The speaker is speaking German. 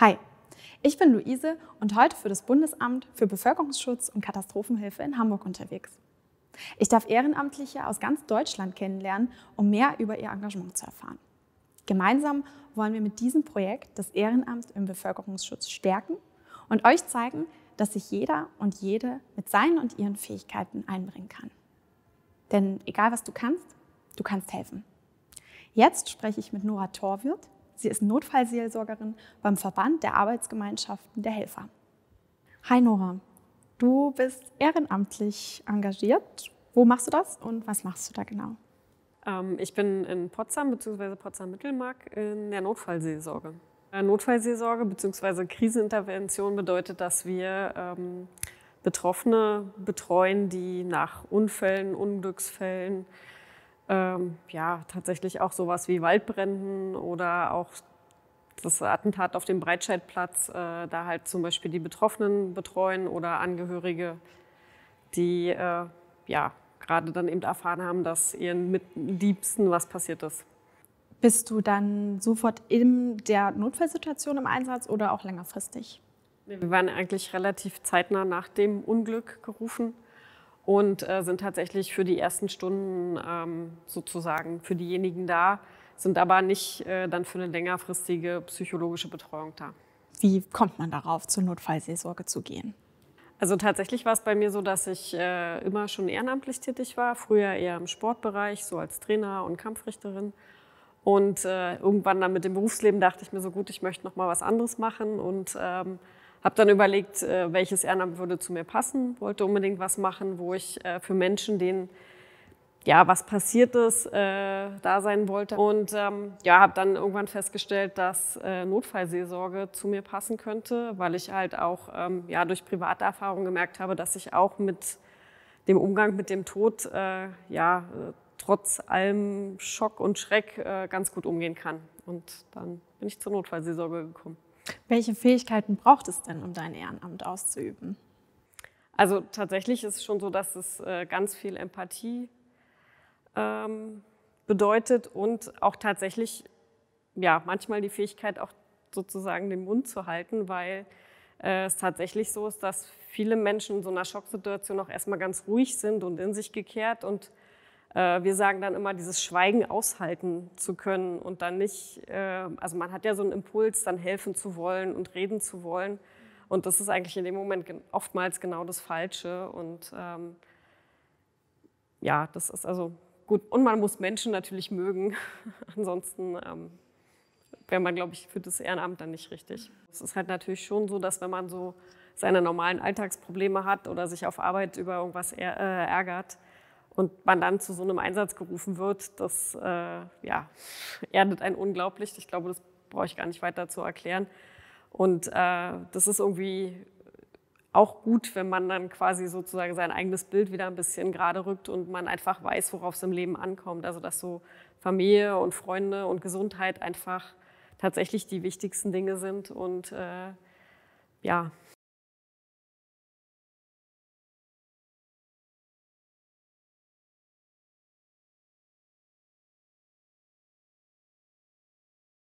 Hi, ich bin Luise und heute für das Bundesamt für Bevölkerungsschutz und Katastrophenhilfe in Hamburg unterwegs. Ich darf Ehrenamtliche aus ganz Deutschland kennenlernen, um mehr über ihr Engagement zu erfahren. Gemeinsam wollen wir mit diesem Projekt das Ehrenamt im Bevölkerungsschutz stärken und euch zeigen, dass sich jeder und jede mit seinen und ihren Fähigkeiten einbringen kann. Denn egal was du kannst, du kannst helfen. Jetzt spreche ich mit Nora Torwirth, Sie ist Notfallseelsorgerin beim Verband der Arbeitsgemeinschaften der Helfer. Hi Nora, du bist ehrenamtlich engagiert. Wo machst du das und was machst du da genau? Ähm, ich bin in Potsdam bzw. Potsdam-Mittelmark in der Notfallseelsorge. Äh, Notfallseelsorge bzw. Krisenintervention bedeutet, dass wir ähm, Betroffene betreuen, die nach Unfällen, Unglücksfällen, ähm, ja, tatsächlich auch sowas wie Waldbränden oder auch das Attentat auf dem Breitscheidplatz, äh, da halt zum Beispiel die Betroffenen betreuen oder Angehörige, die äh, ja gerade dann eben erfahren haben, dass ihren Mitliebsten was passiert ist. Bist du dann sofort in der Notfallsituation im Einsatz oder auch längerfristig? Wir waren eigentlich relativ zeitnah nach dem Unglück gerufen und äh, sind tatsächlich für die ersten Stunden ähm, sozusagen für diejenigen da, sind aber nicht äh, dann für eine längerfristige psychologische Betreuung da. Wie kommt man darauf, zur Notfallseelsorge zu gehen? Also tatsächlich war es bei mir so, dass ich äh, immer schon ehrenamtlich tätig war, früher eher im Sportbereich, so als Trainer und Kampfrichterin. Und äh, irgendwann dann mit dem Berufsleben dachte ich mir so gut, ich möchte noch mal was anderes machen und ähm, habe dann überlegt, äh, welches Ehrenamt würde zu mir passen, wollte unbedingt was machen, wo ich äh, für Menschen, denen ja, was passiert ist, äh, da sein wollte. Und ähm, ja, habe dann irgendwann festgestellt, dass Notfallseelsorge zu mir passen könnte, weil ich halt auch ähm, ja, durch private Erfahrungen gemerkt habe, dass ich auch mit dem Umgang mit dem Tod ja, trotz allem Schock und Schreck ganz gut umgehen kann. Und dann bin ich zur Notfallseelsorge gekommen. Welche Fähigkeiten braucht es denn, um dein Ehrenamt auszuüben? Also tatsächlich ist es schon so, dass es äh, ganz viel Empathie ähm, bedeutet und auch tatsächlich ja manchmal die Fähigkeit auch sozusagen den Mund zu halten, weil äh, es tatsächlich so ist, dass viele Menschen in so einer Schocksituation auch erstmal ganz ruhig sind und in sich gekehrt und äh, wir sagen dann immer, dieses Schweigen aushalten zu können und dann nicht, äh, also man hat ja so einen Impuls, dann helfen zu wollen und reden zu wollen. Und das ist eigentlich in dem Moment oftmals genau das Falsche. Und ähm, ja, das ist also gut. Und man muss Menschen natürlich mögen. Ansonsten ähm, wäre man, glaube ich, für das Ehrenamt dann nicht richtig. Es ist halt natürlich schon so, dass wenn man so seine normalen Alltagsprobleme hat oder sich auf Arbeit über irgendwas äh, ärgert, und man dann zu so einem Einsatz gerufen wird, das äh, ja, erdet einen unglaublich. Ich glaube, das brauche ich gar nicht weiter zu erklären. Und äh, das ist irgendwie auch gut, wenn man dann quasi sozusagen sein eigenes Bild wieder ein bisschen gerade rückt und man einfach weiß, worauf es im Leben ankommt. Also dass so Familie und Freunde und Gesundheit einfach tatsächlich die wichtigsten Dinge sind. Und äh, ja,